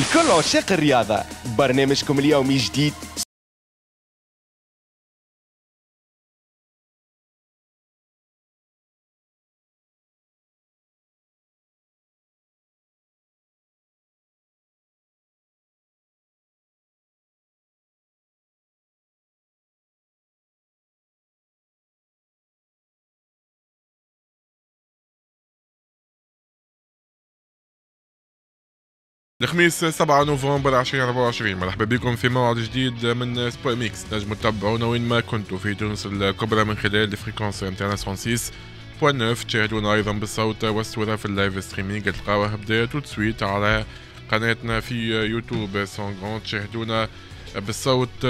لكل عشاق الرياضة برنامجكم اليومي جديد الخميس 7 نوفمبر 2024 مرحبا بكم في موعد جديد من سبوت ميكس نجم تتبعونا وين ما كنتوا في تونس الكبرى من خلال فريكونس بوان نوف تشاهدونا ايضا بالصوت والصوره في اللايف ستريمينغ تلقاوها بداية توت على قناتنا في يوتيوب سونغون تشاهدونا بالصوت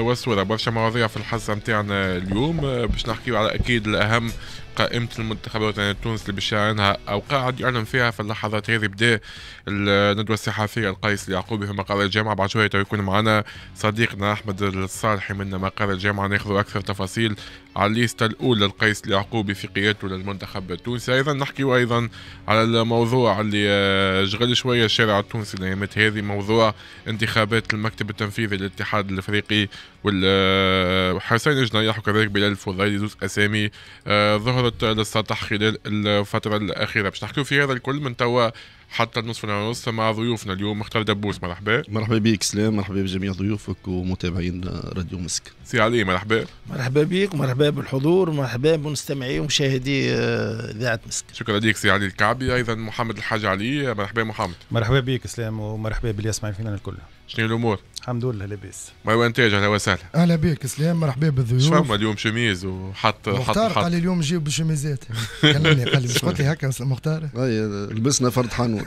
والصوره برشا مواضيع في الحصه نتاعنا اليوم باش نحكيو على اكيد الاهم قائمة المنتخبات الوطني التونسي اللي باش يعلنها أو قاعد يعلن فيها في اللحظات هذه بدا الندوة الصحفية القيس اليعقوبي في مقر الجامعة بعد شوية يكون معنا صديقنا أحمد الصالحي من مقر الجامعة ناخذ أكثر تفاصيل على الليستة الأولى القيس اليعقوبي في قيادته للمنتخب التونسي أيضا نحكي أيضا على الموضوع اللي آه، شغل شوية الشارع التونسي الأيامات هذه موضوع انتخابات المكتب التنفيذي للاتحاد الأفريقي والحسين آه، جنيح وكذلك بلال الفضيلي زوز أسامي آه، ظهرت للسطح خلال الفترة الأخيرة باش نحكيو في هذا الكل من توا حتى النصف ونص مع ضيوفنا اليوم مختار دبوس مرحبا مرحبا بك سلام مرحبا بجميع ضيوفك ومتابعين راديو مسك سي علي مرحبا مرحبا بك ومرحبا بالحضور ومرحبا بمستمعي ومشاهدي آه، اذاعه مسك شكرا لك سي علي الكعبي ايضا محمد الحاج علي مرحبا محمد مرحبا بك سلام ومرحبا باللي يسمع فينا الكل شنو الامور الحمد لله لاباس ما انت يا اهلا وسهلا اهلا بك سلام مرحبا بالضيوف شو فما اليوم شميز وحط مختار حط قال لي اليوم جيب شميزات كلمني قال لي مش قلت لي هكا مختار اي لبسنا فرد حنون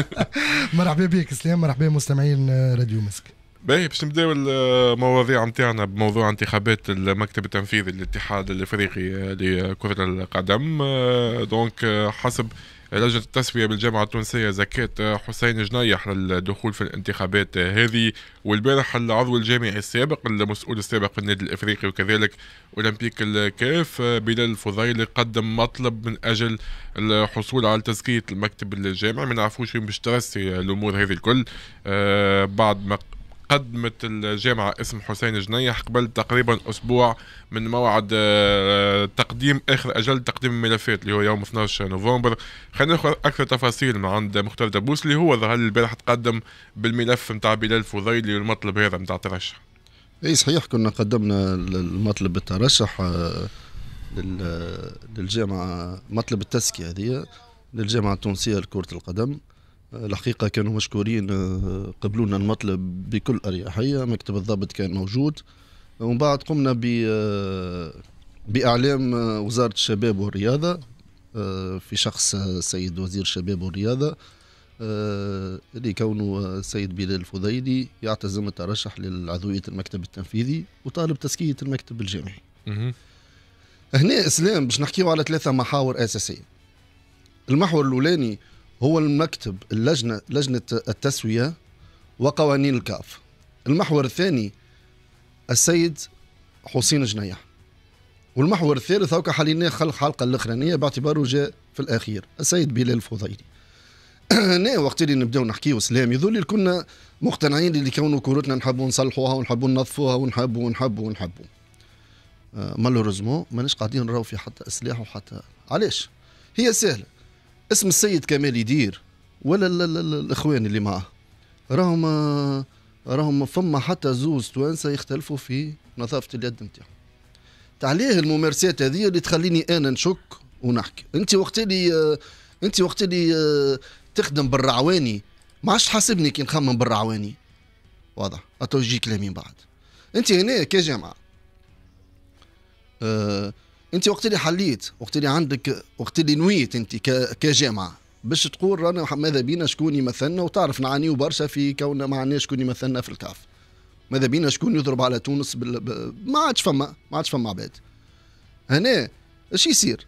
مرحبا بك سلام مرحبا مستمعين راديو مسك باهي باش نبداو المواضيع نتاعنا بموضوع انتخابات المكتب التنفيذي للاتحاد الافريقي لكرة القدم دونك آه، حسب لجنه التسويه بالجامعه التونسيه زكاه حسين جنيح للدخول في الانتخابات هذه والبارح العضو الجامعي السابق المسؤول السابق في النادي الافريقي وكذلك اولمبيك الكاف بلال الفضيل قدم مطلب من اجل الحصول على تزكيه المكتب الجامعي ما نعرفوش وين باش ترسي الامور هذه الكل آه، بعد ما قدمت الجامعة اسم حسين جنيح قبل تقريبا أسبوع من موعد آه، تقديم آخر أجل تقديم الملفات اللي هو يوم 12 نوفمبر خلينا ناخذ أكثر تفاصيل من عند مختار دبوس اللي هو ظهر البارح تقدم بالملف نتاع بلال فضيلي والمطلب هذا نتاع ترشح اي صحيح كنا قدمنا المطلب الترشح آه، للجامعة مطلب التزكية هذه للجامعة التونسية لكرة القدم الحقيقة كانوا مشكورين آه، قبلونا المطلب بكل أريحية مكتب الضابط كان موجود ومن بعد قمنا ب آه، بإعلام آه، وزارة الشباب والرياضة في شخص سيد وزير الشباب والرياضة اللي كونه سيد بلال الفضيلي يعتزم الترشح للعضوية المكتب التنفيذي وطالب تزكية المكتب الجامعي هنا اسلام باش نحكيو على ثلاثة محاور أساسية المحور الأولاني هو المكتب اللجنة لجنة التسوية وقوانين الكاف المحور الثاني السيد حسين جنيح والمحور الثالث هوكا حاليا خلق حلقة الأخرانية باعتباره جاء في الأخير السيد بلال الفضيلي انا وقت اللي نبداو نحكيو سلام يذول اللي كنا مقتنعين اللي كونوا كورتنا نحبوا نصلحوها ونحبوا ننظفوها ونحبوا ونحبوا ونحبوا مالوريزمون آه، ماناش قاعدين نراو في حتى سلاح وحتى علاش هي سهله اسم السيد كمال يدير ولا الاخوان اللي معاه راهم راهم فما حتى زوز توانسه يختلفوا في نظافه اليد نتاعهم تعليه الممارسات هذه اللي تخليني انا نشك ونحكي انت وقت اللي انت وقت اللي تخدم بالرعواني ما عادش تحاسبني كي نخمم بالرعواني واضح اتو يجي كلامي بعد انت هنا كجامعه أه انت وقت اللي حليت وقت اللي عندك وقت اللي نويت انت كجامعه باش تقول رانا ماذا بينا شكون يمثلنا وتعرف نعانيو برشا في كون ما عندناش شكون يمثلنا في الكاف ماذا بينا شكون يضرب على تونس بال... ب... ما عادش فما ما عادش فما عباد هنا اش يصير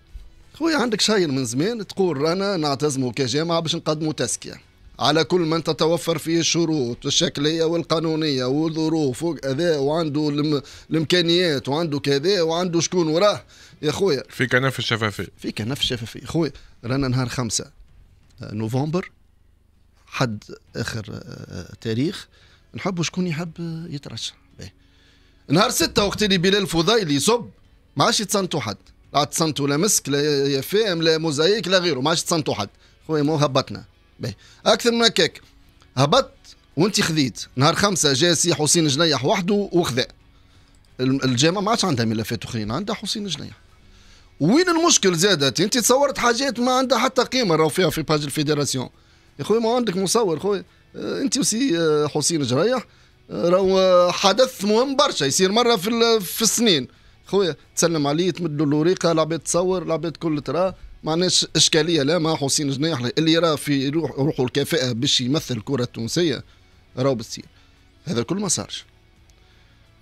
خويا عندك شاير من زمان تقول رانا نعتزموا كجامعه باش نقدموا تسكيه على كل من تتوفر فيه الشروط الشكليه والقانونيه والظروف وكذا وعنده الم... الامكانيات وعنده كذا وعنده شكون وراه يا خويا في كنف الشفافيه في كنف الشفافيه خويا رانا نهار خمسة آه، نوفمبر حد اخر آه، تاريخ نحب شكون يحب آه، يترشح نهار ستة وقت اللي بلال فضيلي يصب ما عادش يتصنتوا حد لا تصنتوا لا مسك لا يفام لا موزايك لا غيره ما عادش تصنتوا حد خويا مو هبطنا اكثر من هكاك هبط وانت خذيت نهار خمسه جاء سي حسين جنيح وحده وخذا الجامعه ما عادش عندها ملفات اخرين عندها حسين جنيح وين المشكل زادت انت تصورت حاجات ما عندها حتى قيمه راهو فيها في باج الفيدراسيون يا خويا ما عندك مصور خويا آه، انت وسي آه، حسين جريح آه، راهو حدث مهم برشا يصير مره في في السنين خويا تسلم عليه تمد له الوريقه العباد تصور العباد كل تراه معناش اشكاليه لا مع حسين جناح اللي راه في روح روحه الكفاءه باش يمثل الكره التونسيه راهو بتصير هذا الكل ما صارش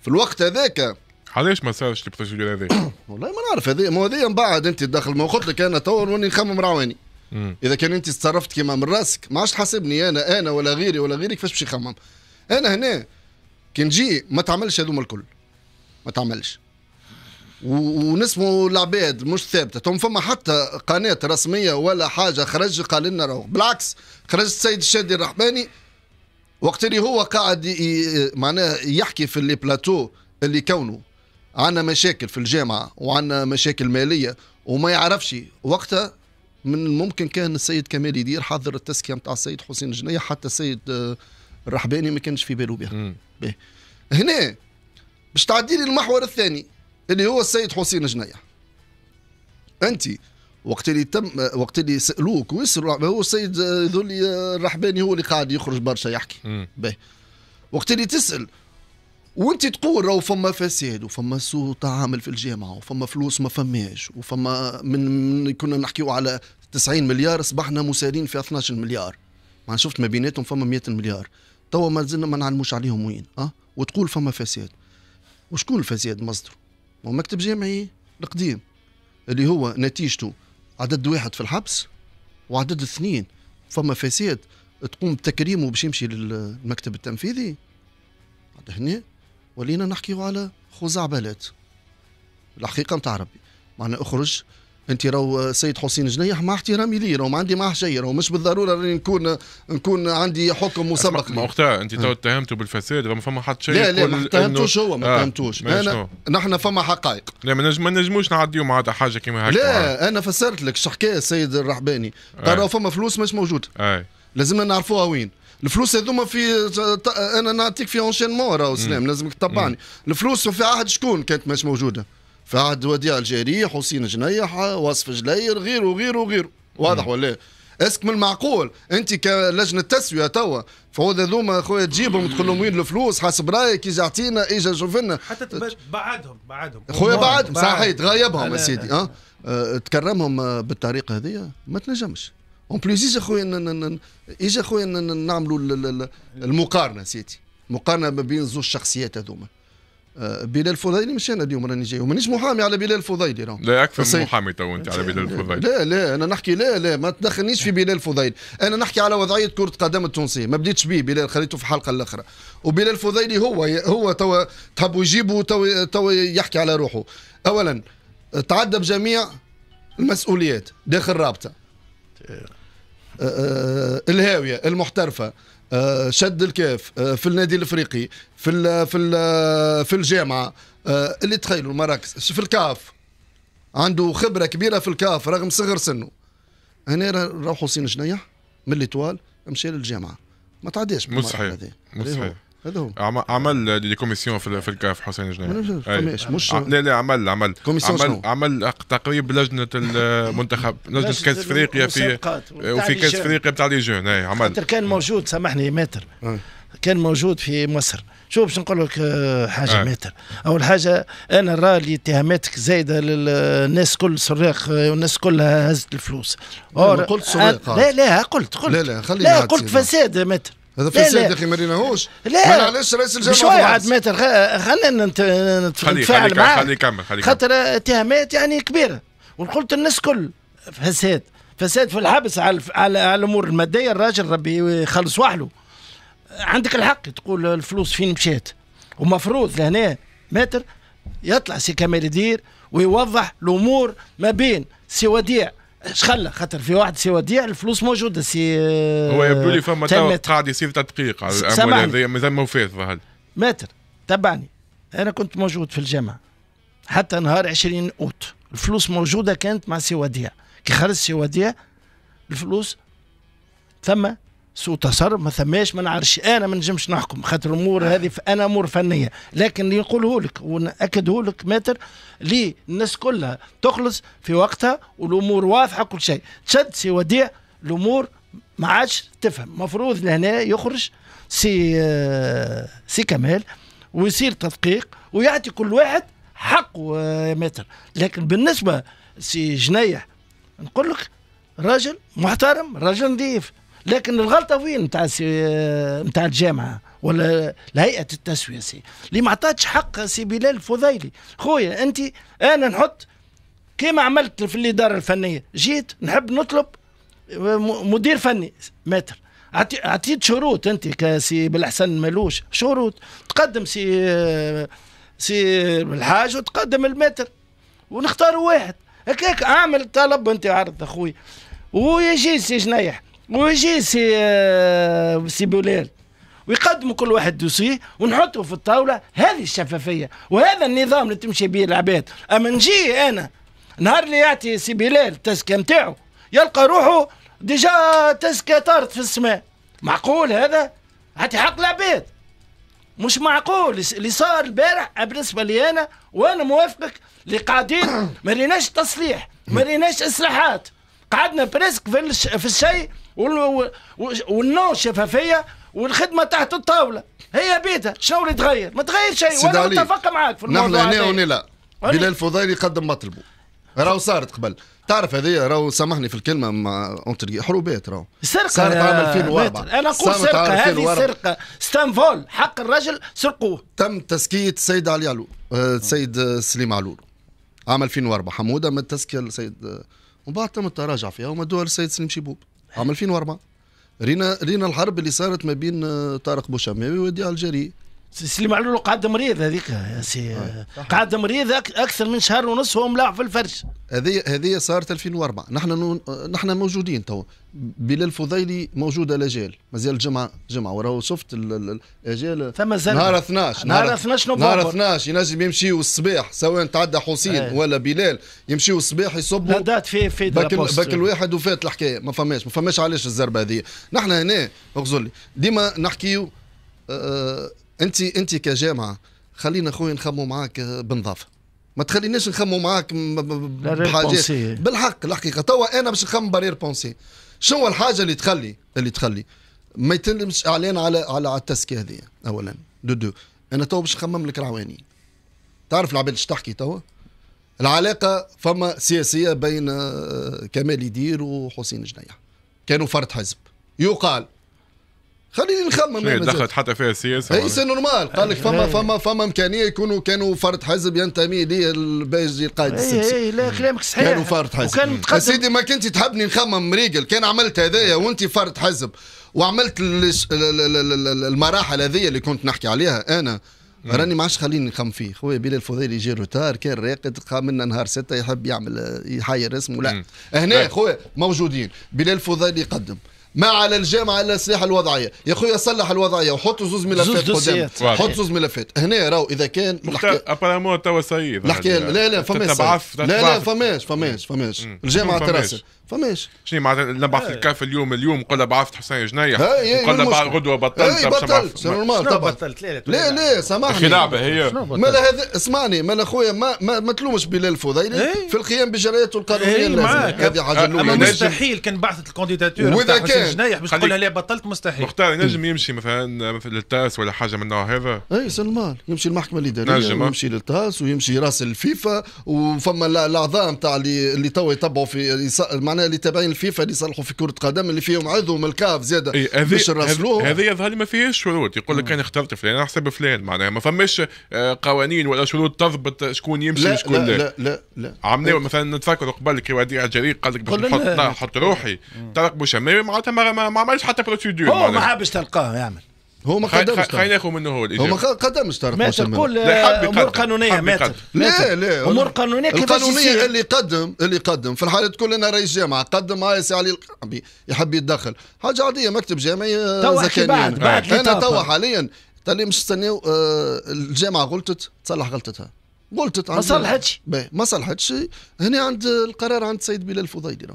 في الوقت هذاك علاش ما صارش البروسيدور هذا؟ والله ما نعرف هذا ما هذا من بعد انت تدخل ما قلت لك انا تو وني نخمم رواني اذا كان انت تصرفت كما من راسك ما عادش تحاسبني انا انا ولا غيري ولا غيري كيفاش باش يخمم انا هنا كي نجي ما تعملش هذوما الكل ما تعملش ونسمو العباد مش ثابته تم فما حتى قناه رسميه ولا حاجه خرج قال لنا راهو بالعكس خرج السيد الشادي الرحماني وقت اللي هو قاعد معناه يحكي في اللي بلاتو اللي كونه عندنا مشاكل في الجامعه وعندنا مشاكل ماليه وما يعرفش وقتها من الممكن كان السيد كمال يدير حضر التسكيه نتاع السيد حسين جنيه حتى السيد آه، الرحباني ما كانش في باله بها هنا باش تعدي لي المحور الثاني اللي هو السيد حسين جنيح انت وقت اللي تم وقت اللي سالوك ويسالوا هو السيد آه، ذول آه، الرحباني هو اللي قاعد يخرج برشا يحكي به وقت اللي تسال وانت تقول راهو فما فساد وفما سوء تعامل في الجامعه وفما فلوس ما فماش وفما من كنا نحكيو على 90 مليار اصبحنا مسالين في 12 مليار ما شفت ما بيناتهم فما 100 مليار توا ما زلنا ما نعلموش عليهم وين اه وتقول فما فساد وشكون الفساد مصدره ومكتب جامعي القديم اللي هو نتيجته عدد واحد في الحبس وعدد اثنين فما فساد تقوم بتكريمه باش يمشي للمكتب التنفيذي بعد هنا ولينا نحكيو على خزعبلات الحقيقة متاع ربي معنا اخرج انت راهو آه، سيد حسين جنيح مع احترامي ليه راهو ما عندي معاه شيء راهو مش بالضروره راني نكون نكون عندي حكم مسبق ما وقتها انت تو اتهمته بالفساد ما فما حتى شيء لا لا ما اتهمتوش هو ما اتهمتوش آه. انا نحن فما حقائق لا ما نجم نجموش نعديو معناتها حاجه كيما هكا لا انا فسرت لك شو حكايه السيد الرحباني قال آه. راهو فما فلوس مش موجوده اي آه. لازمنا نعرفوها وين الفلوس هذوما في انا نعطيك في اونشينمون راهو سلام لازمك تتبعني الفلوس في عهد شكون كانت مش موجوده فهد وديع الجاري حسين جنيح وصف جلير غيره وغيره وغيره واضح ولا اسك من المعقول انت كلجنه تسويه توا فهذا ذوما اخويا تجيبهم تقول لهم وين الفلوس حسب رايك اذا اعطينا اجا شوف لنا حتى بعدهم بعدهم خويا بعدهم صحيح تغيبهم يا سيدي أه؟, اه, تكرمهم آه، بالطريقه هذه ما تنجمش اون بليز اجا اخويا اجا اخويا نعملوا المقارنه سيدي مقارنه ما بين زوج الشخصيات هذوما آه، بلال الفضيلي مش انا اليوم راني جاي ومانيش محامي على بلال الفضيلي راه لا اكثر من محامي تو انت على بلال الفضيلي لا لا انا نحكي لا لا ما تدخلنيش في بلال الفضيلي انا نحكي على وضعيه كره قدم التونسيه ما بديتش به بلال خليته في الحلقه الاخرى وبلال الفضيلي هو هو تو تحبوا يجيبوا تو تو يحكي على روحه اولا تعدى بجميع المسؤوليات داخل رابطه آه، آه، الهاويه المحترفه آه، شد الكاف آه، في النادي الافريقي في الـ في الـ في الجامعه آه، اللي تخيلوا المراكز في الكاف عنده خبره كبيره في الكاف رغم صغر سنه هنا راح سين جنيح من الاطوال مشى للجامعه ما تعداش مصحيح مصحيح هذا هو عمل دي كوميسيون في, في الكاف حسين جنيه مش مش لا لا عمل عمل عمل عمل تقريب لجنه المنتخب لجنه كاس افريقيا في وفي كاس افريقيا بتاع لي جون عمل كان موجود سامحني متر كان موجود في مصر شوف باش نقول لك آه، حاجه آه. متر اول حاجه انا راه اللي اتهاماتك زايده للناس كل سراق آه، والناس كلها هزت الفلوس قلت آه، سراق لا لا قلت قلت لا لا خلي لا قلت فساد متر هذا في يا اخي ما ريناهوش لا علاش رئيس الجامعه شويه عاد ماتر خلينا نتفاعل معاه خليه يكمل خليه خاطر اتهامات يعني كبيره وقلت الناس كل فساد فساد في الحبس على على الامور الماديه الراجل ربي يخلص وحده عندك الحق تقول الفلوس فين مشات ومفروض لهنا ماتر يطلع سي كمال يدير ويوضح الامور ما بين سي وديع اش خلى خاطر في واحد سي وديع الفلوس موجوده سي آه، هو يبدو لي فما قاعد يصير تدقيق على الاموال هذايا مازال ما فات ظهر ماتر تبعني انا كنت موجود في الجامعه حتى نهار 20 اوت الفلوس موجوده كانت مع سي وديع كي خرج سي وديع الفلوس ثم سوء تصرف ما ثماش ما نعرفش انا ما نجمش نحكم خاطر الامور آه. هذه انا امور فنيه لكن اللي نقوله لك وناكده لك ماتر الناس كلها تخلص في وقتها والامور واضحه كل شيء تشد سي وديع الامور ما عادش تفهم مفروض لهنا يخرج سي آه، سي كمال ويصير تدقيق ويعطي كل واحد حقه آه، يا ماتر لكن بالنسبه سي جنيح نقول لك راجل محترم راجل نظيف لكن الغلطه وين نتاع نتاع الجامعه ولا الهيئة التسويه سي اللي ما عطاتش حق سي بلال الفضيلي خويا انت انا نحط كما عملت في الاداره الفنيه جيت نحب نطلب مدير فني متر عطيت شروط انت كسي بالحسن مالوش شروط تقدم سي سي الحاج وتقدم المتر ونختار واحد هكاك اعمل طلب انت عرض اخوي ويجي سي جنيح ويجي سي سي بولير ويقدموا كل واحد دوسيه ونحطه في الطاوله هذه الشفافيه وهذا النظام اللي تمشي به العباد اما نجي انا نهار اللي يعطي سي بلال التسكه نتاعو يلقى روحه ديجا تسكه طارت في السماء معقول هذا عطي حق العباد مش معقول اللي صار البارح بالنسبه لي انا وانا موافقك اللي قاعدين ما تصليح ما اصلاحات قعدنا بريسك في الشيء والنون شفافيه والخدمه تحت الطاوله هي بيتها شنو اللي تغير ما تغير شيء وانا متفق معاك في الموضوع نحن هنا لا بلال الفضيل يقدم مطلبه راهو صارت قبل تعرف هذه راهو سامحني في الكلمه مع حروبات راهو سرقه صارت عام 2004 انا اقول سرقه هذه سرقه ستانفول حق الرجل سرقوه تم تزكيه السيد علي علو السيد آه، سليم علول عام 2004 حموده من التزكيه السيد آه، ومن بعد تم التراجع فيها ومدوها للسيد السيد سليم شيبوب عام 2004 رينا رينا الحرب اللي صارت ما بين آه، طارق بوشماوي ووادي الجري سليم معلول قعد مريض هذيك يا سي طيب. قعد مريض اكثر من شهر ونص هو ملاح في الفرش هذه هذه صارت 2004 نحن نحن موجودين تو بلال فضيلي موجود الاجيال مازال جمعه جمعه وراه شفت الاجيال ثم زلمه نهار 12 نهار 12 نوفمبر نهار 12 ينجم يمشيوا الصباح سواء تعدى حسين ولا بلال يمشيوا الصباح يصبوا دات في في باك, باك الواحد وفات الحكايه ما فماش ما فماش علاش الزربه هذه نحن هنا اغزر لي ديما نحكيو أه, آه، انت انت كجامعه خلينا خويا نخمو معاك بنظافه ما تخليناش نخمو معاك بحاجات بالحق الحقيقه توا انا باش نخمم بارير بونسي شنو الحاجه اللي تخلي اللي تخلي ما يتمش اعلان على على التسكيه هذه اولا دو دو انا توا باش نخمم لك العواني تعرف العباد اش تحكي توا العلاقه فما سياسيه بين آه، كمال يدير وحسين جنيح كانوا فرد حزب يقال خليني نخمم إيه دخلت حتى فيها السياسه اي سي نورمال قال لك إيه. فما فما فما امكانيه يكونوا كانوا فرد حزب ينتمي ليه الباجي القائد إيه، السياسي اي لا كلامك صحيح كانوا فرد حزب وكان متقدم سيدي ما كنت تحبني نخمم مريقل كان عملت هذايا وانت فرد حزب وعملت المراحل هذه اللي كنت نحكي عليها انا راني ما عادش خليني نخم فيه خويا بلال الفضيلي يجي روتار كان راقد قام منا نهار ستة يحب يعمل يحير اسمه لا هنا خويا موجودين بلال الفضيلي يقدم ما على الجامعه الا سلاح الوضعيه يا خويا صلح الوضعيه وحط زوز ملفات قدام حط زوز ملفات هنا راهو اذا كان ابارامون توا سيد لا لا فماش لا لا فماش فماش فماش الجامعه تراسل فماش شنو معناتها نبعث إيه. الكاف اليوم اليوم نقول بعثت حسين جنيح إيه، إيه، له غدوه بطلت بطلت سي نورمال طبعا بطلت لا لا لا سامحني لعبه هي مالا هذا اسمعني مالا خويا ما, ما, ما تلومش بلال فضيلي يعني في القيام بجرايته القانونيه اللازمه هذه حاجه اما مستحيل كان بعثت الكونديداتور واذا كان جنيح باش تقول لها لا بطلت مستحيل مختار ينجم يمشي مثلا للتاس ولا حاجه من النوع هذا اي سي نورمال يمشي المحكمه الاداريه آه. يمشي للتاس ويمشي راس الفيفا وفما الاعضاء نتاع اللي اللي تو يتبعوا في معناها اللي تابعين الفيفا اللي صلحوا في كره قدم اللي فيهم من الكاف زاده إيه باش نرسلوه هذه يظهر لي ما فيهاش شروط يقول لك انا اخترت فلان حسب فلان معناها ما فماش آه، قوانين ولا شروط تضبط شكون يمشي لا وشكون لا لا لا, لا. إيه. مثلا نتفكر قبل كي وديع الجري قال لك نحط روحي طارق بوشماوي معناتها ما عملش حتى بروسيدور هو ما حبش تلقاه يعمل هو ما قدمش خلينا ناخذ منه هو الاجابه هو ما قدمش طارق ماتر قول امور قانونيه ماتر لا لا امور قانونيه القانونيه اللي قدم اللي قدم في الحاله تكون انا رئيس جامعه قدم معايا سي علي القعبي يحب يتدخل حاجه عاديه مكتب جامعي آه، بعد. بعد آه. انا توا حاليا تالي مش نستناو آه، الجامعه غلطت تصلح غلطتها غلطت ما صلحتش ما صلحتش هنا عند القرار عند سيد بلال الفضيلي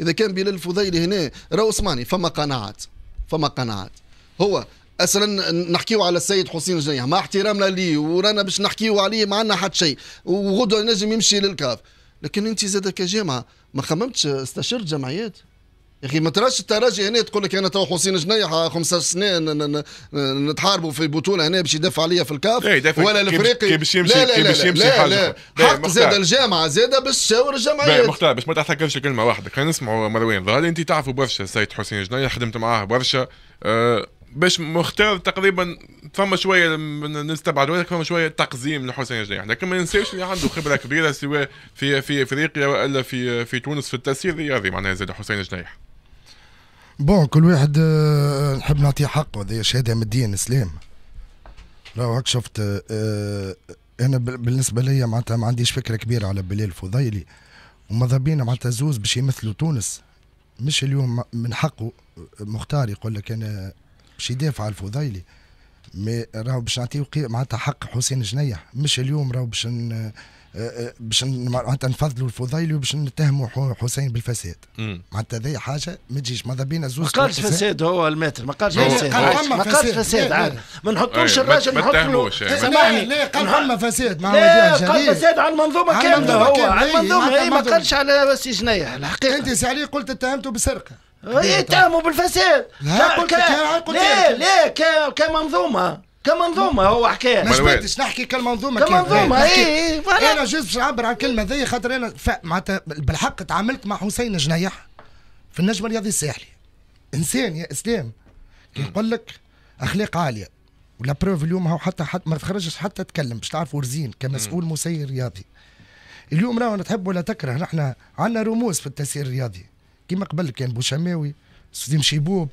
اذا كان بلال الفضيلي هنا راهو اسمعني فما قناعات فما قناعات هو اصلا نحكيو على السيد حسين الجنيه مع احترامنا ليه ورانا باش نحكيو عليه ما عندنا حتى شيء وغدو نجم يمشي للكاف لكن انت زاد كجامعه ما خممتش استشرت جمعيات يا اخي ما تراش الترجي هنا تقول لك انا تو حسين جنيح 15 سنه نتحاربوا في بطوله هنا باش يدافع عليا في الكاف ولا الافريقي كي باش يمشي لا لا لا, لا, لا, لا حق زاد الجامعه زاد باش تشاور الجمعيات مختار باش ما تحتكرش كلمه واحده خلينا نسمعوا مروان انت تعرفوا برشا السيد حسين جنيح خدمت معاه برشا أه باش مختار تقريبا فما شويه نستبعد ولكن فما شويه تقزيم لحسين جناح لكن ما ننساش اللي عنده خبره كبيره سواء في في افريقيا والا في في تونس في التسيير الرياضي معناها زاد حسين جناح بون كل واحد آه، نحب نعطيه حقه هذه شهاده من الدين اسلام راهو هاك شفت آه، انا بالنسبه لي معناتها ما عنديش فكره كبيره على بلال الفضيلي وماذا بينا معناتها زوز باش يمثلوا تونس مش اليوم من حقه آه، مختار يقول لك انا باش يدافع على الفضيلي مي راهو باش نعطيو معناتها حق حسين جنيح مش اليوم راهو باش آه، آه، باش معناتها نفضلوا الفضيلي وباش نتهموا حسين بالفساد معناتها هذه حاجه ما تجيش ماذا بينا زوج ما قالش فساد هو الماتر ما قالش فساد ما قالش فساد عاد ما نحطوش الراجل نحط له سامحني لا قال فما فساد ما قال فساد على المنظومه كامله هو على المنظومه ما قالش على سي جنيح الحقيقه انت سي علي قلت اتهمته بسرقه يتهموا بالفساد لا قلت لا لا كمنظومه كمنظومه هو حكايه ما جبتش نحكي كمنظومه كمنظومه إيه، اي انا جزء باش نعبر عن الكلمه ذي خاطر انا معناتها بالحق تعاملت مع حسين جنيح في النجم الرياضي الساحلي انسان يا اسلام كي يقول لك اخلاق عاليه ولا بروف اليوم هو حتى حتى ما تخرجش حتى تكلم باش تعرفوا رزين كمسؤول مسير رياضي اليوم راهو تحب ولا تكره نحن عندنا رموز في التسيير الرياضي كيما قبل كان بوشماوي سديم شيبوب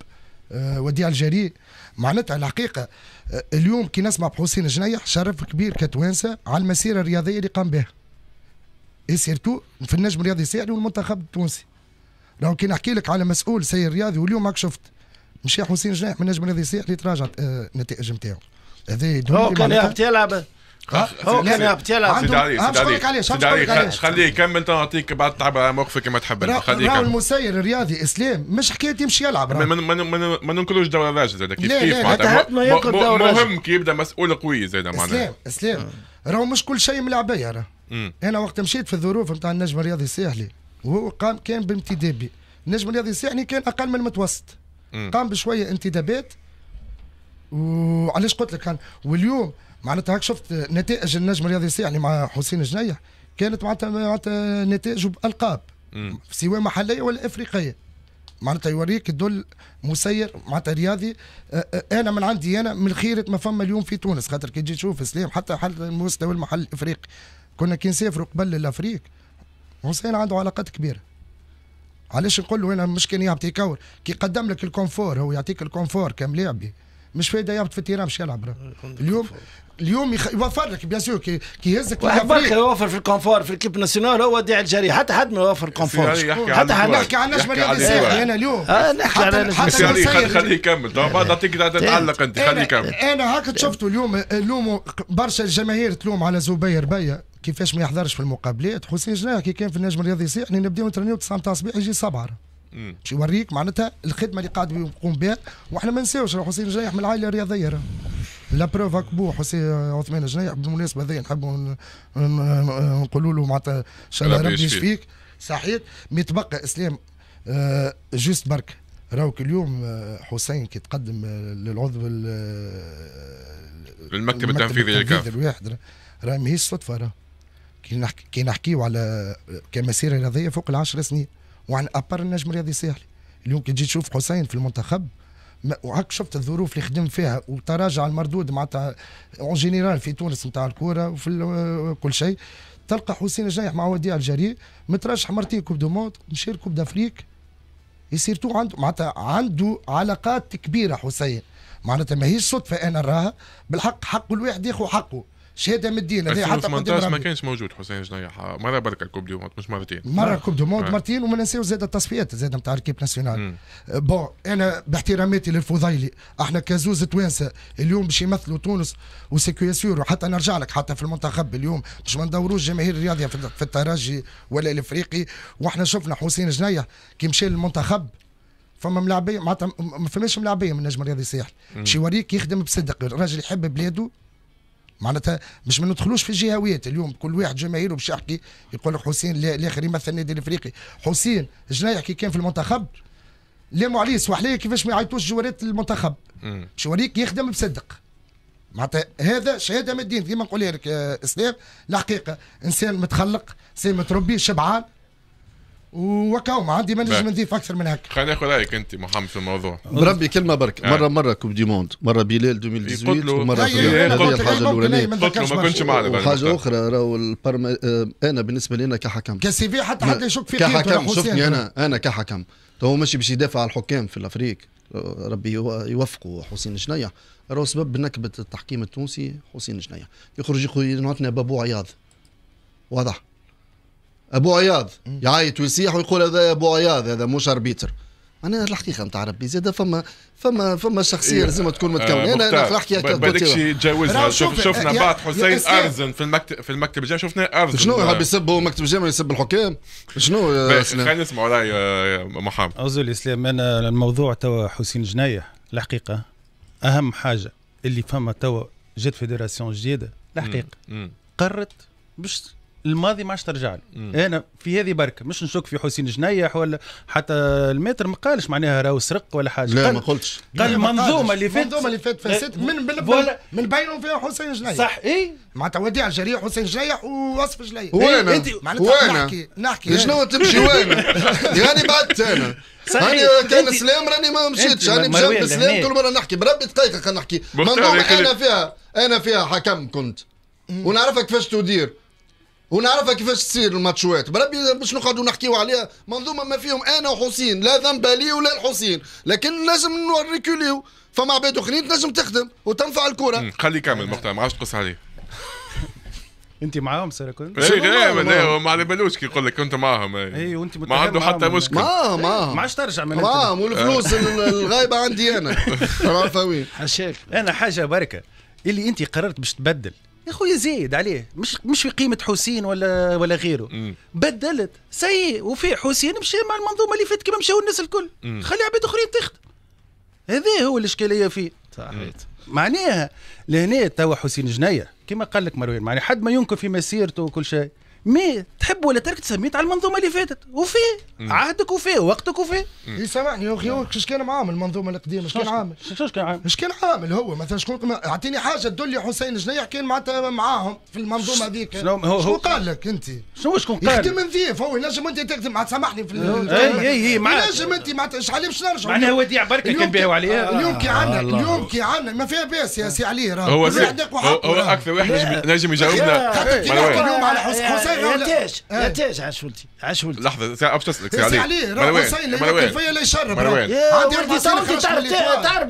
آه، وديع الجري معناتها الحقيقه آه، اليوم كي نسمع بحسين جنيح شرف كبير كتوانسه على المسيره الرياضيه اللي قام بها اي سيرتو في النجم الرياضي الساحلي والمنتخب التونسي لو كي نحكي لك على مسؤول سير رياضي واليوم ماك شفت مشي حسين جنيح من النجم الرياضي الساحلي تراجعت آه، النتائج نتاعو هذا كان يلعب لا خليه يكمل نعطيك بعد تعب موقفك كما تحب خليه يكمل المسير الرياضي اسلام مش حكايه يمشي يلعب ما من دورة ننكروش دور الراجل زاد كيف كيف معناتها مهم كي يبدا مسؤول قوي زاد معناتها اسلام اسلام راهو مش كل شيء ملعبيه راه انا وقت مشيت في الظروف نتاع النجم الرياضي الساحلي وهو قام كان بامتدابي النجم الرياضي الساحلي كان اقل من المتوسط قام بشويه انتدابات وعلاش قلت لك واليوم معناتها هاك شفت نتائج النجم الرياضي يعني مع حسين جنيح كانت معناتها معناتها نتائج بالقاب سواء محليه ولا افريقيه معناتها يوريك الدول مسير معناتها رياضي انا من عندي انا من خيره ما فما اليوم في تونس خاطر كي تجي تشوف سليم حتى حتى المستوى المحل الافريقي كنا كي نسافروا قبل الافريق حسين عنده علاقات كبيره علاش نقول له انا مش كان يعطي كور كي قدم لك الكونفور هو يعطيك الكونفور كملاعبي مش فايده يابط في التيران باش يلعب اليوم اليوم يخ... يوفر لك بيان سور كي يهزك واحد يوفر في الكونفور في الكيب ناسيونال هو داعي الجري حتى حد ما يوفر الكونفور حتى حد آه، نحكي عن نجم رياضي ساحلي انا اليوم نحكي على نجم خليه يكمل إيه. بعد نعطيك تعلق انت خليه إيه، إيه، يكمل انا هاك شفته اليوم لوموا برشا الجماهير تلوم على زبير بيا كيفاش ما يحضرش في المقابلات حسين جناح كي كان في النجم الرياضي الساحلي نبداو نترنيو 9 تاع الصباح يجي 7 شو يوريك معناتها الخدمه اللي قاعد يقوم بها واحنا ما نساوش حسين جناح من العائله الرياضيه لا بروف هاك بو حسين عثمان جنيح بالمناسبه هذه نحب نقولوا له معناتها ان شاء الله ربي يشفيك صحيت مي تبقى اسلام آه، جوست برك راوك اليوم آه، حسين كي تقدم آه، للعضو المكتب التنفيذي للكاف الواحد راه ماهيش صدفه راه كي نحكي كي نحكيو على كمسيره رياضيه فوق العشر سنين وعن ابر النجم الرياضي الساحلي اليوم كي تجي تشوف حسين في المنتخب وهاك شفت الظروف اللي خدم فيها وتراجع المردود معناتها اون جينيرال في تونس نتاع الكوره وفي كل شيء تلقى حسين الجايح مع وديع الجري مترشح مرتين كوب دو موند مشي كوب دافريك يصير تو عنده معناتها عنده علاقات كبيره حسين معناتها ماهيش صدفه انا نراها بالحق حق الواحد ياخذ حقه شهاده من الدين هذه حتى 2018 ما كانش موجود حسين جنيح مره بركه الكوب دي مش مرتين مره كوب دي مرتين, آه. مرتين وما ننساو زاد التصفيات زاد نتاع الكيب ناسيونال بون انا باحتراماتي للفضيلي احنا كزوز توانسه اليوم باش يمثلوا تونس وسيكو سور وحتى نرجع لك حتى في المنتخب اليوم باش ما ندوروش جماهير الرياضيه في الترجي ولا الافريقي واحنا شفنا حسين جنيح كي مشى للمنتخب فما ملاعبيه معناتها ما فماش ملاعبيه من النجم الرياضي الساحلي باش يوريك يخدم بصدق الراجل يحب بلاده معناتها مش ما ندخلوش في الجهويات اليوم كل واحد جماهيره باش يحكي يقول لك حسين الاخر يمثل النادي الافريقي حسين جنايح كي كان في المنتخب لاموا عليه سواحليه كيفاش ما يعيطوش جوارات المنتخب باش يوريك يخدم بصدق معناتها هذا شهاده الدين كيما نقول لك آه، اسلام الحقيقه انسان متخلق انسان متربي شبعان وكاو ما عندي مانجمنت نضيف اكثر من هكا خلينا ناخذ رايك انت محمد في الموضوع بربي كلمه برك آه. مره مره كوب دي موند مره بلال 2018 ومره هذه الحاجه ما كنتش معنا حاجه اخرى راهو البرم... آه، انا بالنسبه لنا كحكم كسي في حتى حد يشك فيك كحكم شفتني انا انا كحكم تو ماشي باش يدافع على الحكام في الافريق ربي يوفقه حسين شنيع راهو سبب نكبه التحكيم التونسي حسين شنيع يخرج نعطينا بابو عياض واضح ابو عياض يعيط ويصيح ويقول هذا ابو عياض هذا مش اربيتر انا الحقيقه نتاع ربي زاد فما فما فما شخصيه إيه. لازم تكون متكونه آه، انا نحكي هكا بدك شي شوف شفنا بعد حسين ارزن في المكتب في المكتب الجامعي شفنا ارزن شنو يحب يسب هو مكتب الجامعي يسب الحكام شنو خلينا نسمعوا راي محمد اعوذ الاسلام انا الموضوع توا حسين جنايح الحقيقه اهم حاجه اللي فما توا جات فيدراسيون جديده الحقيقه قررت باش الماضي ما عادش ترجع لي انا في هذه بركه مش نشك في حسين جنيح ولا حتى المتر ما قالش معناها راهو سرق ولا حاجه لا ما قلتش قال المنظومه اللي فاتت المنظومه اللي فاتت فساد من من بينهم فيها حسين جنيح صح اي معناتها وديع الجريح حسين جنيح ووصف جنيح إيه، وانا معناتها نحكي نحكي شنو تمشي وانا يعني بعدت انا هاني كان سلام راني ما مشيتش هاني مشيت سلام كل مره نحكي بربي دقيقه خلينا نحكي منظومه انا فيها انا فيها حكم كنت ونعرفها كيفاش تدير ونعرفها كيفاش تصير الماتشوات بربي باش نقعدوا نحكيوا عليها منظومه ما فيهم انا وحسين لا ذنب لي ولا الحسين لكن لازم نوريكوليو فما عباد اخرين تنجم تخدم وتنفع الكره خلي كامل مقطع ما عادش تقص عليه انت معاهم سارة كنت؟ اي غير ما على بالوش كي يقول لك كنت معاهم اي إيه، وانت ما عنده حتى مشكل معاهم معاهم إيه، ما عادش ترجع من معاهم والفلوس الغايبه عندي انا حشاك انا حاجه بركه اللي انت قررت باش تبدل يا خويا زايد عليه مش مش في قيمه حسين ولا ولا غيره مم. بدلت سي وفي حسين مشى مع المنظومه اللي فاتت كما مشاو الناس الكل مم. خلي عباد اخرين تخدم هذا هو الاشكاليه فيه صحيت معناها لهنا توا حسين جنيه كما قال لك مروان معناها حد ما ينكر في مسيرته وكل شيء مي تحب ولا ترك تسميت على المنظومه اللي فاتت وفيه عهدك وفيه وقتك وفيه سامحني يا اخي ايش كان عامل المنظومه القديمه ايش كان عامل ايش كان عامل ايش كان عامل هو مثلا شكون اعطيني حاجه تدل لي حسين جنيح كان معناتها معاهم في المنظومه هذيك شنو قال لك انت شنو شكون قال يخدم نظيف هو ينجم انت تخدم سامحني في اي اي اي ينجم انت معناتها شحال باش نرجعوا معناها وديع بركه كان بيهوا عليها آه، اليوم كي آه، عندك اليوم كي عندك ما فيها باس يا سي علي هو اكثر واحد نجم يجاوبنا اليوم على حسين لا تاش لا ولدي عشولتي ولدي لحظه باش نسالك سي عليه مروان مروان فيا لا يشرب مروان عندي ولدي تعرف تعرف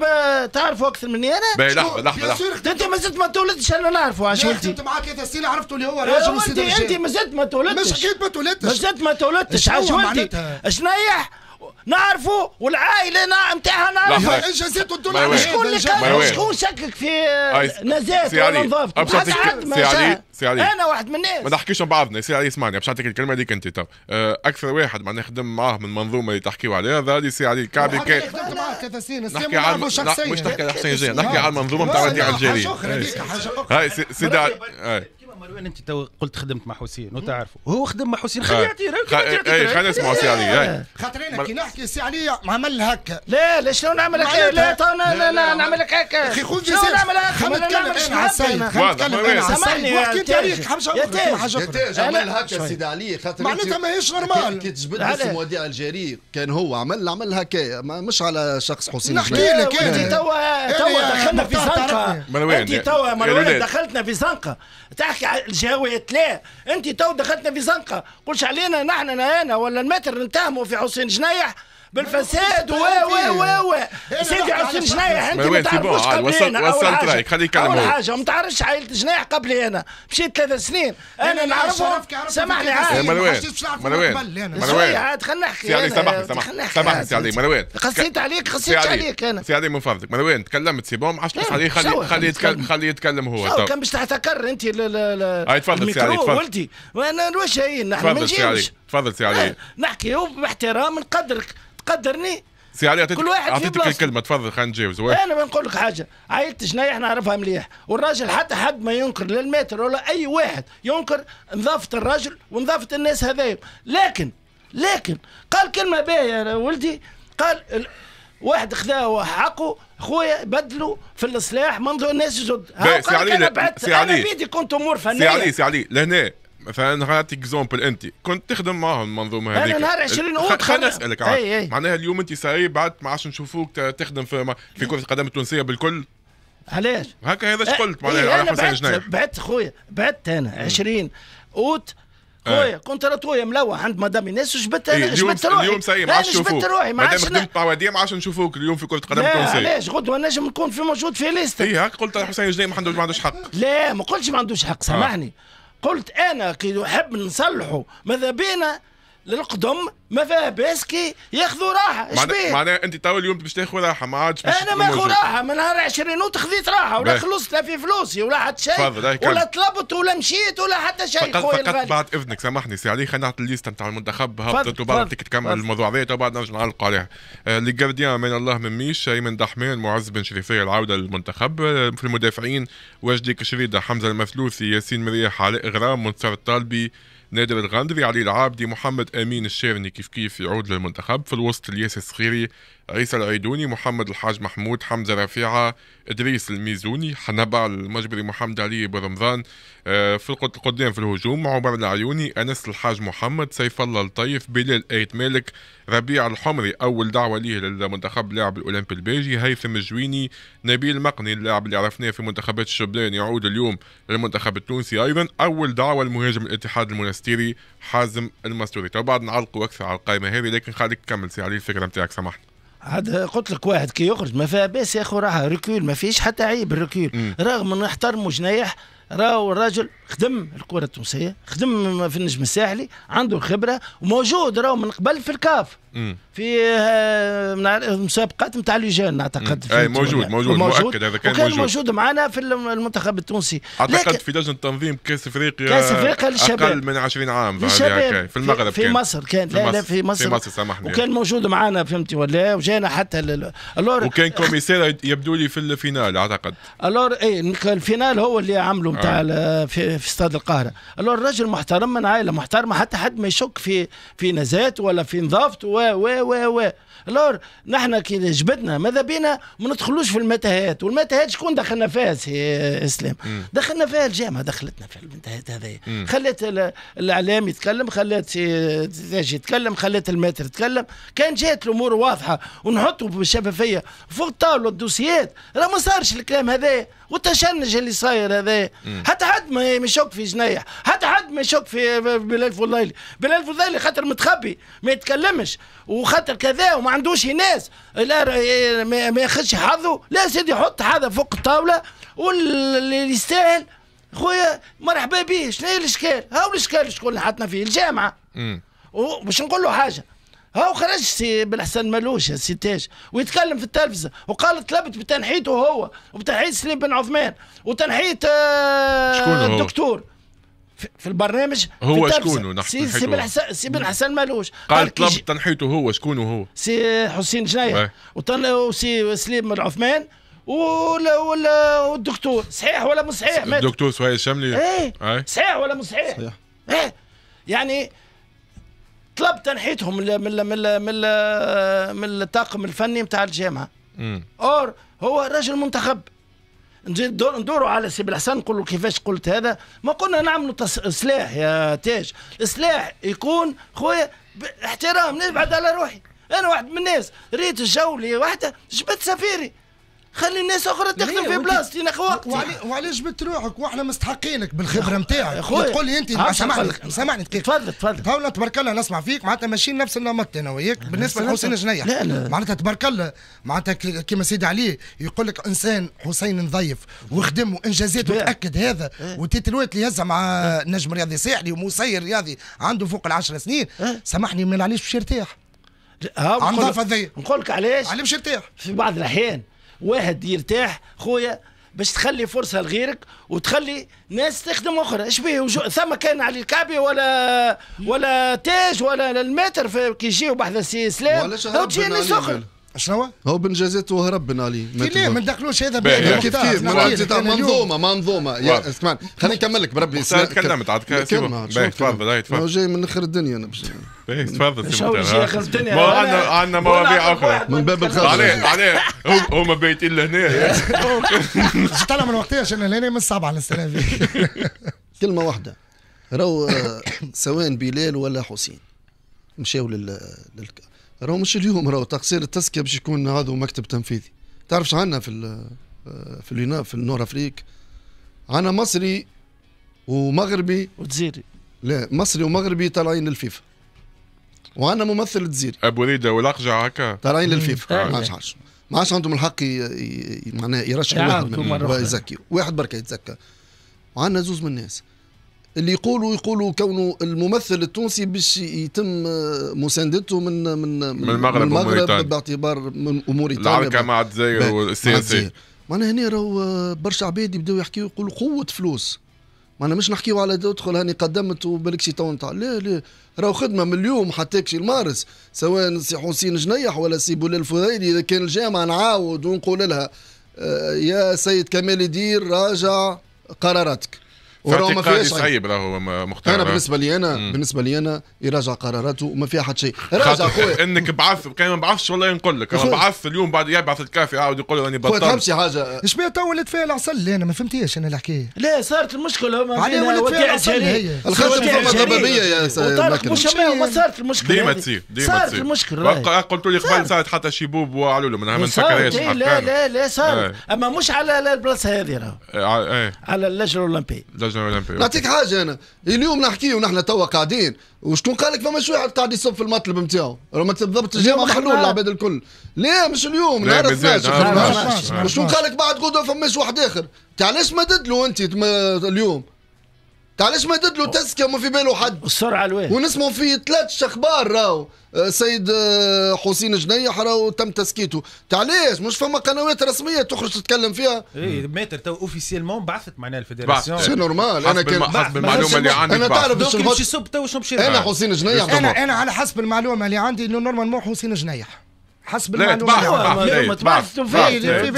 تعرف اكثر مني انا لحظه لحظه لحظه انت مازلت ما تولدش انا نعرفه عشولتي انت معاك يا تسيل عرفته اللي هو راجل انت مازلت ما تولدتش مش حكيت ما تولدتش مازلت ما تولدتش عشولتي شنيح نعرفوا والعائله نتاعها تاعها نعرفوا انجازاته الدنيا اللي كان شكون شكك في نزات ولا نظافته سي علي سي علي انا واحد من الناس ما نحكيش مع بعضنا سي علي اسمعني باش نعطيك الكلمه هذيك انت تو أه، اكثر واحد معناها خدم معاه من المنظومه اللي تحكيو عليها هذا اللي سي علي الكعبي كان خدمت معاه ثلاث سنين نحكي على مش نحكي على حسين نحكي على المنظومه نتاع وديع اخرى هاي سيدي عمر وين انت تو قلت خدمت مع حسين وتعرفوا هو خدم مع حسين خلي يعطي راهو خلينا اسمع سي علي خاطر انا كي نحكي سي علي عمل هكا لا لا شنو نعمل هكا لا تو نعمل لك هكا اخي خذ شنو نعمل هكا ما نعملش معاك واضح سامحني احكي تاريخ حمشة حاجه عمل هكا سيدي علي خاطر معناتها ماهيش نورمال كي تجبد اسم وديع الجرير كان هو عمل عمل هكا مش على شخص حسين نحكي لك انت توا إيه، توا إيه، دخلنا في زنقه انت توا دخلتنا في زنقه تحكي الجاويه لا انت تو دخلتنا في زنقه قلش علينا نحن نهانا ولا المتر نتهمه في حسين جنايح بالفساد و و و و سيدي عثمان جنايح انت ما تعرفوش قبل انا وصلت رايك خليه يكلم اول حاجه ما تعرفش عائله جنايح قبلي انا مشيت ثلاث سنين إيه، انا إيه، نعرفهم سامحني عادي إيه، مروان مروان مروان عاد خلينا نحكي سي علي سامحني سامحني سامحني سي علي مروان قصيت عليك قصيت عليك انا سي علي من فضلك مروان تكلمت سي بون ما عادش خليه خليه يتكلم خليه يتكلم هو تو كان باش تحتكر انت آه، تفضل سي علي تفضل ولدي وانا واش هي نحن ما نجيش تفضل سي علي إيه، نحكي باحترام نقدرك تقدرني سي علي كل واحد عطيتك الكلمه تفضل خلينا نتجاوز انا بنقول لك حاجه عائله احنا نعرفها مليح والراجل حتى حد ما ينكر للمتر ولا اي واحد ينكر نظافه الراجل ونظافه الناس هذايا لكن لكن قال كلمه باهيه يا ولدي قال واحد خذاه حقه خويا بدلوا في الاصلاح منظور الناس جد سي علي سي علي بيدي كنت امور فنيه سي علي سي علي لهنا مثلا نعطيك اكزومبل انت كنت تخدم معهم المنظومه هذه انا نهار 20 اوت خليني اسالك عاد إيه، إيه. معناها اليوم انت ساي بعد ما عادش نشوفوك تخدم في في كره القدم التونسيه بالكل علاش؟ هكا هذا ايش قلت معناها إيه انا بعت بعت خويا بعت انا 20 اوت إيه. خويا كنت انا تويا ملوح عند مدام ايناس وجبت انا جبت روحي اليوم سي ما عادش نشوفوك روحي ما عادش نشوفوك ما عادش نشوفوك اليوم في كره القدم التونسيه علاش غدوه نجم نكون في موجود في ليست اي هكا قلت حسين جنيه ما عندوش حق لا ما قلتش ما عندوش حق آه. سامحني قلت انا كي نحب نصلحه ماذا بينا للقدم ما فيها باسكي ياخذوا راحه بيه معناها انت توا اليوم باش تاخذ راحه ما عادش انا ماخذ راحه من نهار 20 نوت خذيت راحه ولا خلصت لا في فلوسي ولا حتى شيء ولا طلبت ولا مشيت ولا حتى شيء فقط, فقط بعد اذنك سامحني سي علي خلينا نعطي الليسته نتاع المنتخب هبطت وبعد تكمل الموضوع هذا تو بعد نرجع نعلقوا عليها آه، لي جارديان من الله من ميش ايمن دحمان معز بن شريفيه العوده للمنتخب آه، في المدافعين وجدي كشريده حمزه المثلوثي ياسين مريح علاء غرام منصر الطالبي نادر الغندري علي العابدي محمد امين الشيرني كيف كيف يعود للمنتخب في الوسط الياس الصغيري عيسى العيدوني محمد الحاج محمود حمزه رفيعه إدريس الميزوني حنبع المجبري محمد علي برمضان فرقة آه، القدام في الهجوم عمر العيوني أنس الحاج محمد سيف الله الطيف بلال آيت مالك ربيع الحمري أول دعوة ليه للمنتخب اللاعب الأولمبي الباجي هيثم الجويني نبيل مقني اللاعب اللي عرفناه في منتخبات الشبلان يعود اليوم للمنتخب التونسي أيضا أول دعوة المهاجم الاتحاد المنستيري حازم المستوري تو بعد نعلقوا أكثر على القائمة هذه لكن خليك تكمل سي علي الفكرة نتاعك سامحني عاد قلت لك واحد كي يخرج ما فيها باس يا اخو راها ركول ما فيش حتى عيب الركول رغم ان نحترمو جنايح راهو الراجل خدم الكره التونسيه خدم في النجم الساحلي عنده الخبره وموجود راهو من قبل في الكاف في آه، مسابقات نتاع لجان اعتقد اي موجود موجود مؤكد هذا كان موجود موجود معنا في المنتخب التونسي اعتقد في لجنه تنظيم كاس افريقيا كاس افريقيا للشباب اقل من 20 عام يعني للشباب في المغرب في, كان. مصر كان لا لا في مصر في مصر سامحني وكان موجود معنا فهمتي ولا وجانا حتى الور وكان كوميسير يبدو لي في الفينال اعتقد الور اي الفينال هو اللي عمله نتاع آه. في, في استاد القاهره الور رجل محترم من عائله محترمه حتى حد ما يشك في في نزات ولا في نظافته و و و لور نحن كي جبدنا ماذا بينا ما ندخلوش في المتاهات والمتاهات شكون دخلنا فيها سي اسلام دخلنا فيها الجامعه دخلتنا في المتاهات هذه خلت الاعلام يتكلم خلت سي يتكلم خلت الماتر يتكلم كان جات الامور واضحه ونحطوا بشفافيه فوق الطاوله الدوسيات راه ما صارش الكلام هذا والتشنج اللي صاير هذا حتى حد ما يشك في جنيح حتى حد ما يشك في بلال والليله بلال والليله خاطر متخبي ما يتكلمش وخاطر كذا وما عندوش ناس لا إيه، ما ياخذش حظه لا سيدي حط هذا فوق الطاوله واللي يستاهل خويا مرحبا بيه شنو هي الاشكال هاو الاشكال شكون اللي حطنا فيه الجامعه وباش نقول له حاجه هاو خرج سي بالحسن مالوش سيتاج ويتكلم في التلفزه وقال طلبت بتنحيته هو وبتنحيت سليم بن عثمان وتنحيت آه، الدكتور في البرنامج هو شكونو سي سي بن حسن سي بن حسن مالوش قال طلب تنحيته هو شكون هو سي حسين جنيه وسي سليم بن عثمان ولا ولا والدكتور صحيح ولا مش صحيح الدكتور سهيل الشملي ايه آه. صحيح ولا مش صحيح؟ صحيح ايه يعني طلب تنحيتهم من من من من الطاقم الفني نتاع الجامعه اور هو راجل منتخب ندوروا على سي بالحسن نقول له كيفاش قلت هذا ما قلنا نعملوا سلاح يا تاج سلاح يكون خويا باحترام نبعد على روحي انا واحد من الناس ريت الجولي واحده جبت سفيري خلي الناس اخرى تخدم في بلاصتي ناخذ وقتي وعلاش جبت روحك واحنا مستحقينك بالخبره نتاعك تقول لي انت سامحني سامحني دقيقه تفضل تفضل تو تبارك الله نسمع فيك معناتها ماشيين نفس النمط انا وياك بالنسبه لحسين جنيح معناتها تبارك الله معناتها كيما سيدي علي يقول لك انسان حسين نظيف وخدم وانجازات تاكد هذا إيه. وتيتلوات اللي يهز مع نجم رياضي ساحلي ومسير رياضي عنده فوق العشر سنين إيه. سامحني ما نعليش باش يرتاح عن نقول لك علاش؟ علاش باش يرتاح في بعض الاحيان واحد يرتاح خويا باش تخلي فرصه لغيرك وتخلي ناس تخدم اخرى اش بيه وجو... ثم كان علي الكعبي ولا ولا تاج ولا المتر في كي يجيو بحذا سي سلام ولا تجي ناس اخرى شنو هو بن جازيت وهرب بن علي لا ما ندخلوش هذا بين كيف كيف منظومه منظومه اسمعني خليني نكمل لك بربي تكلمت عاد تفضل تفضل جاي من اخر الدنيا انا باش تفضل سي عندنا عندنا مواضيع اخرى من باب الخير عليه عليه هما بايتين لهنا جيت من وقتها عشان لهنا من الصعب على السلام كلمه واحده راهو آه، سواء بلال ولا حسين مشاو لل راهو مش اليوم راهو تقصير التسكية باش يكون هذا مكتب تنفيذي تعرفش عندنا في في اليونان في النور افريك عندنا مصري ومغربي وتزيري لا مصري ومغربي طالعين للفيفا وعندنا ممثل تزيري ابو وليده والاقجع هكا طالعين للفيفا ما عادش ما عادش عندهم الحق معناه يرشح واحد يزكي واحد برك يتزكى وعندنا زوز من الناس اللي يقولوا يقولوا كونه الممثل التونسي باش يتم مساندته من من من المغرب, من المغرب باعتبار من موريتانيا العركه مع الجزائر والسياسي معناها هنا راهو برشا عباد يبداو يحكيوا يقولوا قوه فلوس معنا مش نحكيو على تدخل هاني قدمت وبالكشي تو نتاع لا لا راهو خدمه من اليوم حتى كشي المارس سواء سي حسين جنيح ولا سي بولال الفضيلي اذا كان الجامعه نعاود ونقول لها آه، يا سيد كمال يدير راجع قراراتك وراه ما فيهاش صعيب راهو مختار انا بالنسبه لي انا مم. بالنسبه لي انا يراجع قراراته وما فيها حد شيء راجع خويا انك بعث كان ما بعثش والله نقول لك انا بعث اليوم بعد يبعث الكافي عاود يقول اني بطل خويا تمشي حاجه بيها تو ولات فيها العسل انا ما فهمتيش انا الحكايه لا صارت المشكله ما ولات فيها العسل هي الخشم فما ضبابيه يا سيدي مش ما صارت المشكله ديما تصير ديما تصير صارت المشكله قلت لي قبل صارت حتى شيبوب وعلولو منها ما نفكرهاش نعم، إيه، لا لا لا صارت إيه. اما مش على البلاصه هذه راهو إيه، آه، على اللجنه الاولمبيه لجنه اولمبيه نعطيك حاجه انا اليوم نحكي ونحن توا قاعدين وشكون قال لك فما شويه قاعد يصب في المطلب نتاعو راه ما بالضبط الجامعه محلول العباد الكل ليه مش اليوم نهار 12 شكون قال لك بعد غدوه فماش واحد اخر تاع علاش ما ددلو انت اليوم علاش ما دت له تزكيه وما في باله حد السرعه الوين ونسمعوا في ثلاث اخبار راهو أه، سيد أه، حسين جنيح راهو تم تسكيته علاش مش فما قنوات رسميه تخرج تتكلم فيها اي ماتر تو اوفيسيلمون بعثت معناها الفيدراسيون سي نورمال انا كان حسب المعلومه اللي عندي انا تعرف باش نمشي صب تو شنو انا حسين جنيح انا انا على حسب المعلومه اللي عندي انه نورمالمون حسين جنيح حسب المعلومات ما في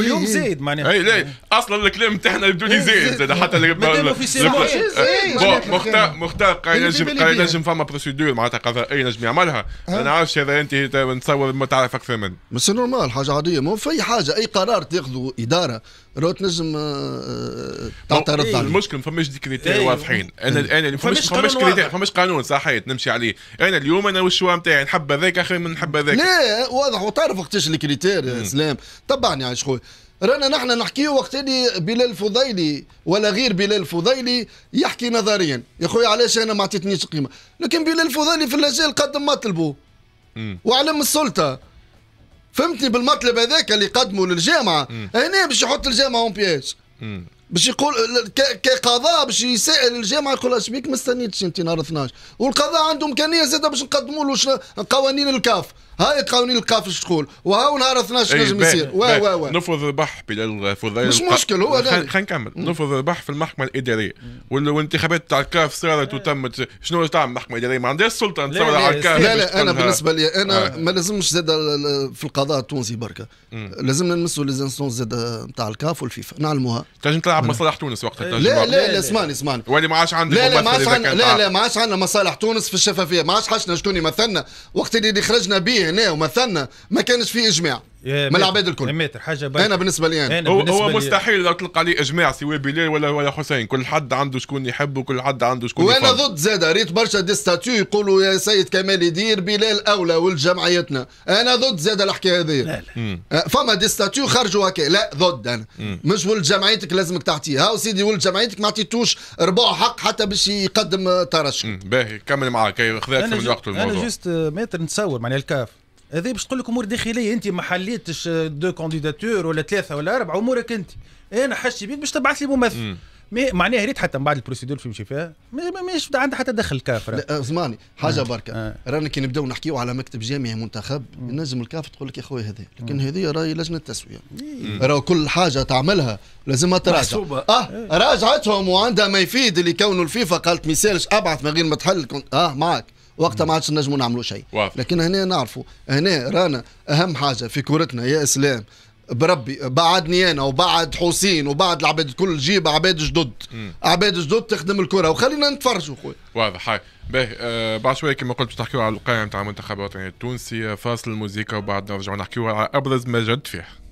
اليوم زايد معناها اي إيه. اصلا الكلام تاعنا لي زايد زاد حتى إيه، مختار مختار قال نجم قال نجم فما بروسيدور معناتها اي نجم يعملها انا عارف هذا انت نتصور ما تعرف اكثر من بس سي نورمال حاجه عاديه مو في حاجه اي قرار تاخذه اداره رو تنجم آه، آه، تعترض إيه، عليه المشكل فماش دي كريتير واضحين انا انا فماش فماش كريتير فماش قانون صحيت نمشي عليه انا اليوم انا والشوا نتاعي نحب هذاك اخر من نحب الطلب لا واضح وتعرف وقتاش الكريتير يا سلام تبعني يا خويا رانا نحن نحكيه وقت اللي بلال الفضيلي ولا غير بلال الفضيلي يحكي نظريا يا خويا علاش انا ما عطيتنيش قيمه لكن بلال الفضيلي في اللجان قدم مطلبه وعلم السلطه فهمتني بالمطلب هذاك اللي قدمه للجامعه هنا باش يحط الجامعه اون بياج باش يقول كقضاء باش يسائل الجامعه يقول اش بيك ما استنيتش انت نهار 12 والقضاء عنده امكانيه زاده باش نقدموا له قوانين الكاف هاي قوانين القاف شتقول وهاو نهار 12 إيه، نجم يصير وا وا وا نفرض ربح بالفضائل مش مشكل هو خلينا نكمل نفرض ربح في المحكمه الاداريه والانتخابات تاع الكاف صارت وتمت شنو تعمل المحكمه الاداريه ما عندهاش سلطه انت على الكاف لا لا انا بالنسبه لي انا آه. ما لازمش زاد في القضاء التونسي بركه لازمنا نمسوا ليزانسونس زاد نتاع الكاف والفيفا نعلموها تنجم تلعب مصالح تونس وقتها آه، لا لا لا اسمعني اسمعني واللي ما عادش عندك لا لا ما عادش عندنا لا لا ما عادش عندنا مصالح تونس في الشفافيه ما عادش حشنا شكون يمثلنا وقت اللي خرجنا به هنا ومثلنا ما كانش فيه اجماع من العباد الكل ماتر حاجه بايك. انا بالنسبه لي انا, أنا هو, بالنسبة هو مستحيل لو تلقى لي اجماع سواء بلال ولا ولا حسين كل حد عنده شكون يحب وكل حد عنده شكون وانا يفضل. ضد زاد ريت برشا دي ستاتيو يقولوا يا سيد كمال يدير بلال اولى ولجمعيتنا انا ضد زاد الحكايه هذه لا لا أه، فما دي ستاتيو خرجوا هكا لا ضد انا مم. مش ولد جمعيتك لازمك تعطيه هاو سيدي ولد جمعيتك ما عطيتوش ربع حق حتى باش يقدم ترشح باهي كمل معاك خذاك من وقت الموضوع انا جست آه، ماتر نتصور معناها الكاف هذه باش تقول لك امور داخليه انت ما حليتش دو كانديداتور ولا ثلاثه ولا اربعه امورك انت انا حشي بيك باش تبعث لي ممثل مي معناها ريت حتى من بعد البروسيدور في مشي فيها ماهيش عندها حتى دخل كافر اسمعني حاجه آه. بركه آه. رانا كي نبداو نحكيو على مكتب جامعي منتخب نجم الكاف تقول لك يا خويا هذا لكن هذه راهي لجنه تسويه راهو كل حاجه تعملها لازمها تراجع محسوبة. اه إيه. راجعتهم وعندها ما يفيد اللي كونه الفيفا قالت ما يسالش ابعث من غير ما تحل اه معك وقتها ما عادش نجموا نعملوا شيء لكن هنا نعرفوا هنا رانا اهم حاجه في كورتنا يا اسلام بربي بعدني انا وبعد حسين وبعد العباد الكل جيب عباد جدد عباد جدد تخدم الكره وخلينا نتفرجوا خويا واضح هاي باهي آه، بعد شويه كما قلت باش على القائمه نتاع المنتخب الوطني يعني التونسي فاصل الموسيقى وبعد نرجعوا نحكيو على ابرز ما جد فيه